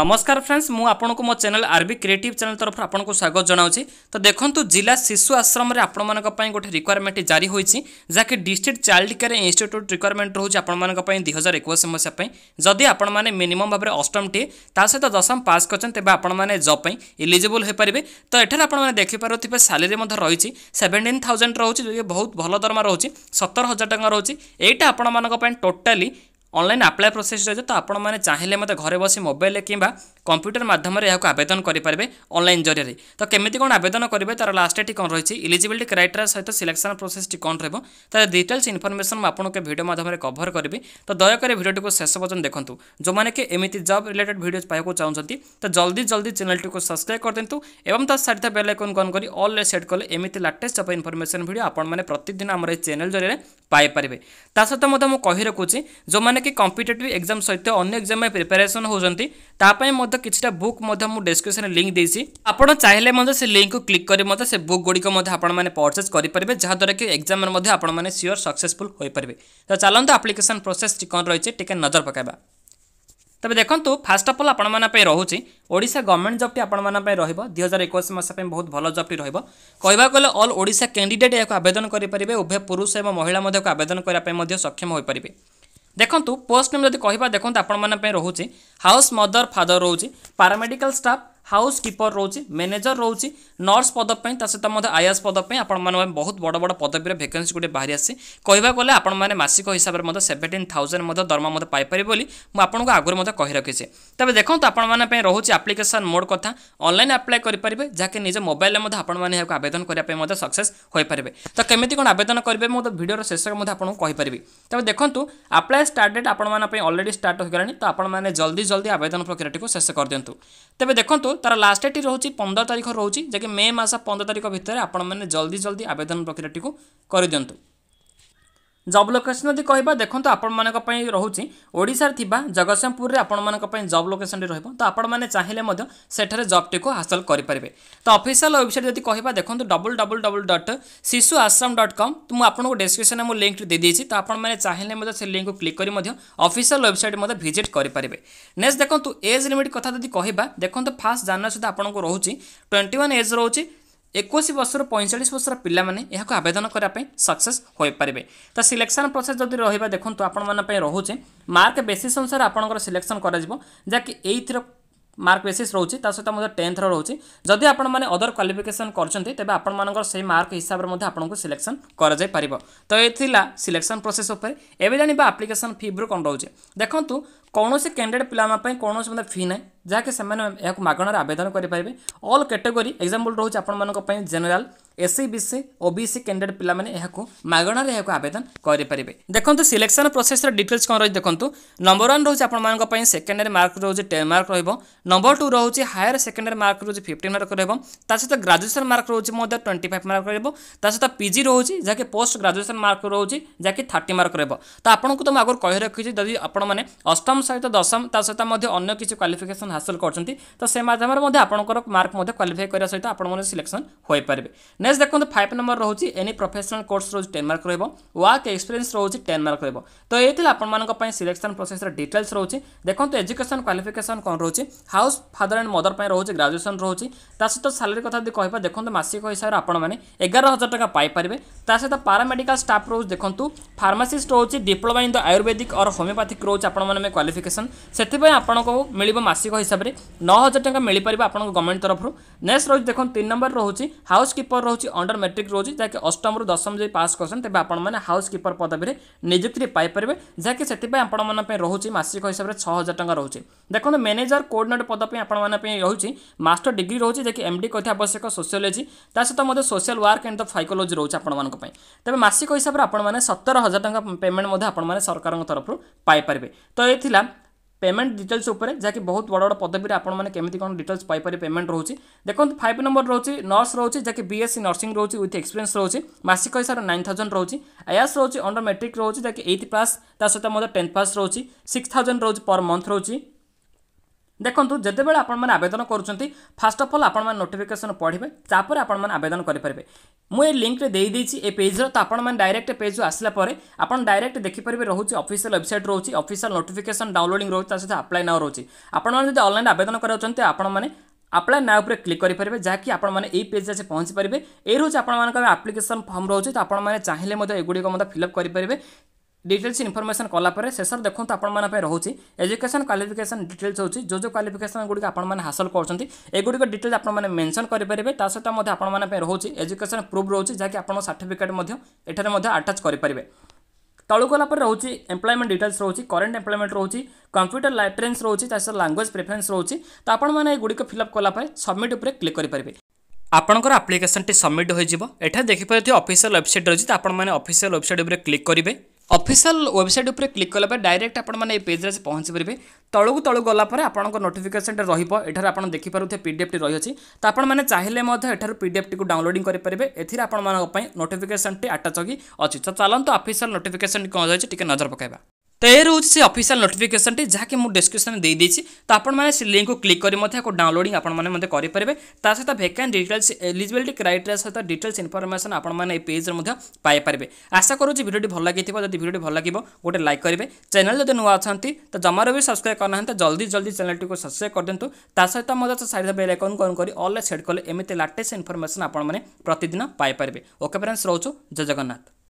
নমস্কার ফ্রেন্ডস মু আপনার মো চ্যানেল আরবি ক্রিয়েটিভ চ্যানেল তরফ আপনার স্বাগত জনাওছি তো দেখুন জেলা শিশু আশ্রমের আপনার গোটে রিকোয়ারমেন্ট জারি হয়েছে যাকে district child care institute requirement রয়েছে আপনার দুই হাজার একুশ মশা যদি আপনার মিনিমম ভাবে অষ্টমটি তা সহ দশম পাস করছেন তবে আপনার জব ইলিজিবল হয়ে পারে তো এখানে আপনার দেখিপারে স্যালারি রয়েছে সেভেন্টিন থাউজেন্ড রয়েছে বহু ভালো দরমা রয়েছে সতর হাজার টাকা রয়েছে এইটা আপনার টোটালি অনলাইন ଆପ୍ଲାଏ ପ୍ରୋସେସ୍ ରହିଛି ତ ଆପଣମାନେ ଚାହିଁଲେ ମୋତେ ଘରେ ବସି ମୋବାଇଲରେ କିମ୍ବା কম্প্যুটর মাধ্যমে এখন আবেদন করে অনলাইন জরিয়ে তো কমিটি কোণ আবেদন করবে তার লাস্টটি কোণ রয়েছে ইলিজিবিলিটি ক্রাইটেরিয়া সহ সিলেকশন প্রোসেসটি কোণ রহব তার ডিটেলস ইনফরমেসন আপনার ভিডিও মাধ্যমে কভর করবি তো দয়াকরি ভিডিওটি শেষ পর্যন্ত দেখুন যে এমিতি জব রিলেটেড ভিডিও পাওয়া চাহুন তো জলদি জলদি চ্যানেলটি সবসক্রাইব করে দিও এবং তার সাথে বেল আইকন অন করে অল সেট কলে এমিতি লাটেস্ট জব ইনফরমেসন ভিডিও আপনার প্রতিদিন আমার এই চ্যানেল জরিয়ে পাইপারে তা সহ মধ্যে মু রখুছি যে কম্পিটেটিভ এক্সাম সহ অন্য এক্সাম প্রিপারেসন হোক তাপাই মধ্যে ସହିତ କିଛିଟା ବୁକ୍ ମଧ୍ୟ ମୁଁ ଡେସ୍କ୍ରିପ୍ସନ୍ରେ ଲିଙ୍କ୍ ଦେଇଛି ଆପଣ ଚାହିଁଲେ ମଧ୍ୟ ସେ ଲିଙ୍କ୍କୁ କ୍ଲିକ୍ କରି ମଧ୍ୟ ସେ ବୁକ୍ ଗୁଡ଼ିକ ମଧ୍ୟ ଆପଣମାନେ ପରଚେଜ୍ କରିପାରିବେ ଯାହାଦ୍ୱାରା କି ଏକ୍ଜାମ୍ରେ ମଧ୍ୟ ଆପଣମାନେ ସିଓର୍ ସକ୍ସେସଫୁଲ୍ ହୋଇପାରିବେ ତ ଚାଲନ୍ତୁ ଆପ୍ଲିକେସନ୍ ପ୍ରୋସେସ୍ କ'ଣ ରହିଛି ଟିକେ ନଜର ପକାଇବା ତେବେ ଦେଖନ୍ତୁ ଫାର୍ଷ୍ଟ ଅଫ୍ ଅଲ୍ ଆପଣମାନଙ୍କ ପାଇଁ ରହୁଛି ଓଡ଼ିଶା ଗଭର୍ଣ୍ଣମେଣ୍ଟ ଜବ୍ଟି ଆପଣମାନଙ୍କ ପାଇଁ ରହିବ ଦୁଇ ହଜାର ଏକୋଇଶ ମସିହା ପାଇଁ ବହୁତ ଭଲ ଜବ୍ଟି ରହିବ କହିବାକୁ ଗଲେ ଅଲ୍ ଓଡ଼ିଶା କ୍ୟାଣ୍ଡିଡେଟ୍ ଏହାକୁ ଆବେଦନ କରିପାରିବେ ଉଭୟ ପୁରୁଷ ଏବଂ ମହିଳା ମଧ୍ୟ ଆବେଦନ କରିବା ପାଇଁ ମଧ୍ୟ ସକ୍ଷମ ହୋଇପାରିବେ ଦେଖନ୍ତୁ ପୋଷ୍ଟ ନେମ୍ ଯଦି କହିବା ଦେଖନ୍ତୁ ଆପଣମାନଙ୍କ ପାଇଁ ରହୁଛି ହାଉସ୍ ମଦର ଫାଦର ରହୁଛି ପାରାମେଡ଼ିକାଲ ଷ୍ଟାଫ୍ ହାଉସ୍ କିପର ରହୁଛି ମ୍ୟାନେଜର ରହୁଛି ନର୍ସ ପଦ ପାଇଁ ତା ସହିତ ମଧ୍ୟ ଆଇଆସ୍ ପଦ ପାଇଁ ଆପଣମାନଙ୍କ ପାଇଁ ବହୁତ ବଡ଼ ବଡ଼ ପଦବୀର ଭେକେନ୍ସି ଗୁଡ଼ିଏ ବାହାରି ଆସିଛି କହିବାକୁ ଗଲେ ଆପଣମାନେ ମାସିକ ହିସାବରେ ମଧ୍ୟ ସେଭେଣ୍ଟିନ୍ ଥାଉଜେଣ୍ଡ ମଧ୍ୟ ଦରମା ମଧ୍ୟ ପାଇପାରିବେ ବୋଲି ମୁଁ ଆପଣଙ୍କୁ ଆଗରୁ ମଧ୍ୟ କହି ରଖିଛି ତେବେ ଦେଖନ୍ତୁ ଆପଣମାନଙ୍କ ପାଇଁ ରହୁଛି ଆପ୍ଲିକେସନ୍ ମୋଡ଼ କଥା ଅନଲାଇନ୍ ଆପ୍ଲାଏ କରିପାରିବେ ଯାହାକି ନିଜ ମୋବାଇଲରେ ମଧ୍ୟ ଆପଣମାନେ ଏହାକୁ ଆବେଦନ କରିବା ପାଇଁ ମଧ୍ୟ ସକ୍ସେସ୍ ହୋଇପାରିବେ ତ କେମିତି କ'ଣ ଆବେଦନ କରିବେ ମୁଁ ତ ଭିଡ଼ିଓର ଶେଷରେ ମଧ୍ୟ ଆପଣଙ୍କୁ କହିପାରିବି ତେବେ ଦେଖନ୍ତୁ ଆପ୍ଲାଏ ଷ୍ଟାର୍ଟ ଡେଟ୍ ଆପଣମାନଙ୍କ ପାଇଁ ଅଲରେଡ଼ି ଷ୍ଟାର୍ଟ ହୋଇଗଲାଣି ତ ଆପଣମାନେ ଜଲ୍ଦି ଜଲ୍ଦି ଆବେଦନ ପ୍ରକ୍ରିୟାଟିକୁ ଶେଷ କରିଦିଅନ୍ତୁ ତେବେ ଦେଖନ୍ତୁ ତାର ଲାଷ୍ଟ ଡେଟ୍ ରହୁଛି ପନ୍ଦର ତାରିଖ ରହୁଛି ଯାହାକି ମେ ମାସ ପନ୍ଦର ତାରିଖ ଭିତରେ ଆପଣମାନେ ଜଲ୍ଦି ଜଲ୍ଦି ଆବେଦନ ପ୍ରକ୍ରିୟାଟିକୁ କରିଦିଅନ୍ତୁ ଜବ୍ ଲୋକେସନ୍ ଯଦି କହିବା ଦେଖନ୍ତୁ ଆପଣମାନଙ୍କ ପାଇଁ ରହୁଛି ଓଡ଼ିଶାରେ ଥିବା ଜଗତସିଂହପୁରରେ ଆପଣମାନଙ୍କ ପାଇଁ ଜବ୍ ଲୋକେସନ୍ଟି ରହିବ ତ ଆପଣମାନେ ଚାହିଁଲେ ମଧ୍ୟ ସେଠାରେ ଜବ୍ଟିକୁ ହାସଲ କରିପାରିବେ ତ ଅଫିସିଆଲ୍ ୱେବସାଇଟ୍ ଯଦି କହିବା ଦେଖନ୍ତୁ ଡବଲ୍ ଡବଲ୍ ଡବଲ୍ ଡଟ୍ ଶିଶୁ ଆସାମ ଡଟ୍ କମ୍ ମୁଁ ଆପଣଙ୍କୁ ଡେସ୍କ୍ରିପସନ୍ରେ ମୁଁ ଲିଙ୍କ୍ଟି ଦେଇଦେଇଛି ତ ଆପଣମାନେ ଚାହିଁଲେ ମଧ୍ୟ ସେ ଲିଙ୍କ୍କୁ କ୍ଲିକ୍ କରି ମଧ୍ୟ ଅଫିସିଆଲ୍ ୱେବସାଇଟ୍ ମଧ୍ୟ ଭିଜିଟ୍ କରିପାରିବେ ନେକ୍ସଟ ଦେଖନ୍ତୁ ଏଜ୍ ଲିମିଟ୍ କଥା ଯଦି କହିବା ଦେଖନ୍ତୁ ଫାର୍ଷ୍ଟ ଜାନୁଆରୀ ସୁଦ୍ଧା ଆପଣଙ୍କୁ ରହୁଛି ଟ୍ୱେଣ୍ଟି ୱାନ୍ ଏଜ୍ ରହୁଛି ଏକୋଇଶ ବର୍ଷରୁ ପଇଁଚାଳିଶ ବର୍ଷର ପିଲାମାନେ ଏହାକୁ ଆବେଦନ କରିବା ପାଇଁ ସକ୍ସେସ୍ ହୋଇପାରିବେ ତ ସିଲେକ୍ସନ୍ ପ୍ରୋସେସ୍ ଯଦି ରହିବା ଦେଖନ୍ତୁ ଆପଣମାନଙ୍କ ପାଇଁ ରହୁଛି ମାର୍କ ବେସିସ୍ ଅନୁସାରେ ଆପଣଙ୍କର ସିଲେକ୍ସନ୍ କରାଯିବ ଯାହାକି ଏଇଥିର মার্ক বেসিস রয়েছে তা সহ মধ্যে টেন্থর রয়েছে যদি আপনার অদর ক্বালিফিকেসন করছেন তবে আপনার সেই মার্ক হিসাবে মধ্যে আপনার সিলেকশন করা যাই পাব তো এ সিলেকশন প্রোসেস উপরে এবে জাঁয়া আপ্লিকেসন ফি ব্রু কম রয়েছে দেখুন কৌশি ক্যান্ডিডেট পিলা কোণী মধ্যে ফি নাই যাকে সেমনা ইয়াক মাগনার আবেদন করি পাইবে অল ক্যাটেগরি एग्जांपल রহুছ আপন মানক পই general SC BC OBC candidate ପିଲାମାନେ ଏହାକୁ ମାଗଣାରେ ଏହାକୁ ଆବେଦନ କରିପାରିବେ ଦେଖନ୍ତୁ ସିଲେକ୍ସନ୍ ପ୍ରୋସେସ୍ର ଡିଟେଲ୍ସ କ'ଣ ରହିଛି ଦେଖନ୍ତୁ ନମ୍ବର ୱାନ୍ ରହୁଛି ଆପଣମାନଙ୍କ ପାଇଁ ସେକେଣ୍ଡରେ ମାର୍କ ରହୁଛି ଟେନ୍ ମାର୍କ ରହିବ ନମ୍ବର ଟୁ ରହୁଛି ହାୟର ସେକେଣ୍ଡରେ ମାର୍କ ରହୁଛି ଫିଫ୍ଟିନ୍ ମାର୍କ ରହିବ ତା ସହିତ ଗ୍ରାଜୁଏସନ୍ ମାର୍କ ରହୁଛି ମଧ୍ୟ ଟ୍ୱେଣ୍ଟି ଫାଇଭ୍ ମାର୍କ ରହିବ ତା ସହିତ ପିଜି ରହୁଛି ଯାହାକି ପୋଷ୍ଟ ଗ୍ରାଜୁଏସନ୍ ମାର୍କ ରହୁଛି ଯାହାକି ଥାର୍ଟି ମାର୍କ ରହିବ ତ ଆପଣଙ୍କୁ ତ ମୁଁ ଆଗରୁ କହି ରଖିଛି ଯଦି ଆପଣମାନେ ଅଷ୍ଟମ ସହିତ ଦଶମ ତା ସହିତ ମଧ୍ୟ ଅନ୍ୟ କିଛି କ୍ୱାଲିଫିକେସନ୍ ହାସଲ କରୁଛନ୍ତି ତ ସେ ମାଧ୍ୟମରେ ମଧ୍ୟ ଆପଣଙ୍କର ମାର୍କ ମଧ୍ୟ କ୍ୱାଲିଫାଇ କରିବା ସହିତ ଆପଣମାନେ ସିଲେକ୍ସନ୍ ହୋଇପାରିବେ নেক্সট দেখুন ফাইভ নম্বর রয়েছে এনি প্রফেসনাল কোর্স রয়েছে টেন মার্ক রহব ওয়ার্ক এক্সপিরিয়েন্স রয়েছে টেন মার্ক রহব তো এই আপনার সিলেকশন প্রোসেসর ডিটেলস রয়েছে দেখুন এজুকেশন ক্বালিফিকেসন কম রয়েছে হাউস ফাদর আন্ড মদর রয়েছে গ্রাজুয়েসন রয়েছে তা সহ স্যালারি কথা যদি কহবা দেখুন মাসিক হিসাবে আপনার এগার হাজার টাকা পাইপারে তা সহ প্যারামেডিকাল স্টাফ রয়েছে দেখুন ফার্মাসিস্ট রয়েছে diploma in the Ayurvedic or homeopathic রয়েছে আপনার ক্বালিফিকেসন সেপাই আপনার মিলব মাসিক হিসাবে ন হাজার টাকা মিপার আপনার গভর্নমেন্ট তরফর নেক্সট রয়েছে দেখুন তিন নম্বর রয়েছে হাউস কিপর রয়েছে ହେଉଛି ଅଣ୍ଡର ମେଟ୍ରିକ୍ ରହୁଛି ଯାହାକି ଅଷ୍ଟମରୁ ଦଶମ ଯଦି ପାସ୍ କରୁଛନ୍ତି ତେବେ ଆପଣମାନେ ହାଉସ୍ କିପର ପଦବୀରେ ନିଯୁକ୍ତିରେ ପାଇପାରିବେ ଯାହାକି ସେଥିପାଇଁ ଆପଣମାନଙ୍କ ପାଇଁ ରହୁଛି ମାସିକ ହିସାବରେ ଛଅ ହଜାର ଟଙ୍କା ରହୁଛି ଦେଖନ୍ତୁ ମ୍ୟାନେଜର କୋଡ଼ିନେଟର ପଦ ପାଇଁ ଆପଣମାନଙ୍କ ପାଇଁ ରହୁଛି ମାଷ୍ଟର ଡିଗ୍ରୀ ରହୁଛି ଯାହାକି ଏମ୍ ଡି କଥା ଆବଶ୍ୟକ ସୋସିଓଲୋଜି ତା ସହିତ ମଧ୍ୟ social work and the psychology ରହୁଛି ଆପଣମାନଙ୍କ ପାଇଁ ତେବେ ମାସିକ ହିସାବରେ ଆପଣମାନେ ସତର ହଜାର ଟଙ୍କା ପେମେଣ୍ଟ ମଧ୍ୟ ଆପଣମାନେ ସରକାରଙ୍କ ତରଫରୁ ପାଇପାରିବେ ତ ଏ ଥିଲା পেমেন্ট ডিটেल्स উপরে যাকি বহুত বড় বড় পদবীরে আপনার কেমিতি কোণ ডিটেल्स পাইপারে পেমেন্ট রয়েছে দেখুন ফাইভ নম্বর রয়েছে নর্স রয়েছে যাকি বিএসসি নর্সিং রয়েছে উইথ এক্সপিরিয়েন্স রয়েছে মাসিক হিসাবে নাইন থাউজেন্ড রয়েছে আয়াস রয়েছে অন্ডর মেট্রিক রয়েছে যাকি এইট পাস তা সহ টেন্থ পাস রয়েছে সিক্স থাউজেন্ড রয়েছে পর মন্থ রয়েছে দেখুন যেতবে আপনার আবেদন করছেন ফাষ্ট অফ অল আপনার নোটিফিকেসন পড়বে তাপরে আপনার আবেদন করে পারবে মু এই লিঙ্করে দিয়েছি এই পেজর তো আপনার ডাইরেক্ট পেজ আসলা পরে আপনার ডাইরেক্ট দেখিপারে রয়েছে অফিসিয়াল ওয়েবসাইট রয়েছে অফিসিয়াল নোটিফিকেসন ডাউনলোডিং রয়েছে তা সহ আপ্লাই নাও রয়েছে আপনার যদি অনলাইন আবেদন করা আপনার আপ্লাই না উপরে ক্লিক করে যাকি আপনার এই পেজ আসে পৌঁছি পারবে এই রয়েছে আপনার আপ্লিকেসন ফর্ম রয়েছে তো আপনার চাইলে এগুড়ি ফিল আপ করে ডিটেলস ইনফরমেশন কলাপরে শেষে দেখুন আপনার রয়েছে এজুকেশন ক্বালিফিকেশন ডিটেলস হচ্ছে যে যে ক্বালিফিকেশন গুড়ি আপনার হাসল করছেন এগুড়ি ডিটেলস আপনার মেনশন করে পেবে তা সহ আপনার রয়েছে এজুকেশন প্রুফ রয়েছে যা কি আপনার সার্টিফিকেট এখানে আটাচ করে পেবে ତଳୁ ଗଲା ପରେ ରହୁଛି ଏମ୍ପ୍ଲୟମେଣ୍ଟ ଡିଟେଲ୍ସ ରହୁଛି କରେଣ୍ଟ ଏମ୍ପ୍ଲୟମେଣ୍ଟ ରହୁଛି କମ୍ପ୍ୟୁଟର ଲାଇଟ୍ରେନ୍ସ ରହୁଛି ତା ସହିତ ଲାଙ୍ଗୁଏଜ୍ ପ୍ରିଫରେନ୍ସ ରହୁଛି ତ ଆପଣମାନେ ଏଗୁଡ଼ିକ ଫିଲ୍ଅପ୍ କଲା ପରେ ସବମିଟ୍ ଉପରେ କ୍ଲିକ୍ କରିପାରିବେ ଆପଣଙ୍କର ଆପ୍ଲିକେସନ୍ଟି ସବମିଟ୍ ହୋଇଯିବ ଏଠାରେ ଦେଖିପାରୁଥିବେ ଅଫିସିଆଲ୍ ୱେବସାଇଟ୍ ରହିଛି ତ ଆପଣମାନେ ଅଫିସିଆଲ୍ ୱେବସାଇଟ୍ ଉପରେ କ୍ଲିକ୍ କରିବେ ଅଫିସିଆଲ ୱେବସାଇଟ୍ ଉପରେ କ୍ଲିକ୍ କଲା ପରେ ଡାଇରେକ୍ଟ ଆପଣମାନେ ଏ ପେଜ୍ରେ ଆସି ପହଞ୍ଚି ପାରିବେ ତଳକୁ ତଳକୁ ଗଲା ପରେ ଆପଣଙ୍କ ନୋଟିଫିକେସନ୍ଟା ରହିବ ଏଠାରେ ଆପଣ ଦେଖିପାରୁଥିବେ ପି ଡି ଏଫ୍ଟି ରହିଅଛି ତ ଆପଣମାନେ ଚାହିଁଲେ ମଧ୍ୟ ଏଠାରୁ ପି ଡି ଏଫ୍ଟିକୁ ଡାଉନଲୋଡ଼ିଂ କରିପାରିବେ ଏଥିରେ ଆପଣମାନଙ୍କ ପାଇଁ ନୋଟିଫିକେସନ୍ଟି ଆଟାଚ୍ ହୋଇ ଅଛି ତ ଚାଲନ୍ତୁ ଅଫିସିଆଲ ନୋଟିଫିକେସନ୍ କ'ଣ ରହିଛି ଟିକେ ନଜର ପକାଇବା तो ये रोचे से अफिशियाल नोटिकेसन टी जहाँकि मुझे डिस्क्रिप्सन दे तो आपने लिंक को क्लिक कर डाउनलोड आपने सहित भैकांट डिटेल्स एलिजिबिलिटी क्राइटेरिया सहित डिटेल्स इनफर्मेशन आपने पेज्रे पाइपर आशा करुँच भिडियो भल लगी जब भिडियो भल लगे गोटे लाइक करेंगे चैनल जब नुआ अच्छा तो जमार भी सब्सक्राइब करना तो जल्दी जल्दी चैनल टी को सब्सक्राइब कर दिंतु ता सहित मत साइड बेल आइकन को अन् कर अल्ले सेड कले एमती लाटेस्ट इनफर्मेसन आपने प्रतिदिन ओके फ्रेंड्स रोचु जय जगन्नाथ